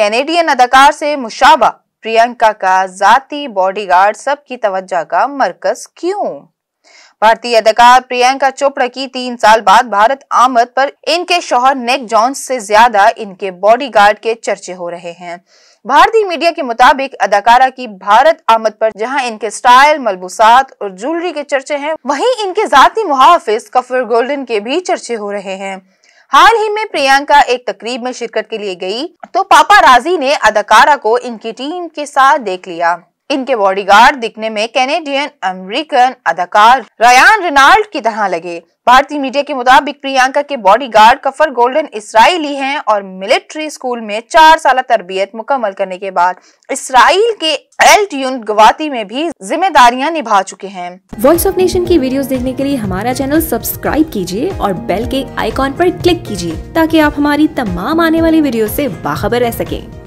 Canadian अदाकार से मुशाबा प्रियंका का जाति बॉडीगार्ड सबकी तवज्जा का मरकज क्यों भारतीय अदाकार प्रियंका चोपड़ा की तीन साल बाद भारत आमद पर इनके शोहर नेक जॉन्स से ज्यादा इनके बॉडीगार्ड के चर्चे हो रहे हैं भारतीय मीडिया के मुताबिक अदाकारा की भारत आमद पर जहां इनके स्टाइल मलबूसात और ज्वेलरी के चर्चे हैं वहीं इनके जाति मुहाफिज कफर गोल्डन के भी चर्चे हो रहे हैं हाल ही में प्रियंका एक तकरीब में शिरकत के लिए गई तो पापा राजी ने अदाकारा को इनकी टीम के साथ देख लिया इनके बॉडीगार्ड दिखने में कैनेडियन अमेरिकन अदाकार रयान रेनाल्ड की तरह लगे भारतीय मीडिया के मुताबिक प्रियंका के बॉडीगार्ड कफर गोल्डन इसराइली हैं और मिलिट्री स्कूल में चार साल तरबियत मुकम्मल करने के बाद इसराइल के एल ट्यून गवाती में भी जिम्मेदारियां निभा चुके हैं वॉइस ऑफ नेशन की वीडियोस देखने के लिए हमारा चैनल सब्सक्राइब कीजिए और बेल के आइकॉन पर क्लिक कीजिए ताकि आप हमारी तमाम आने वाली वीडियो ऐसी बाखबर रह सकें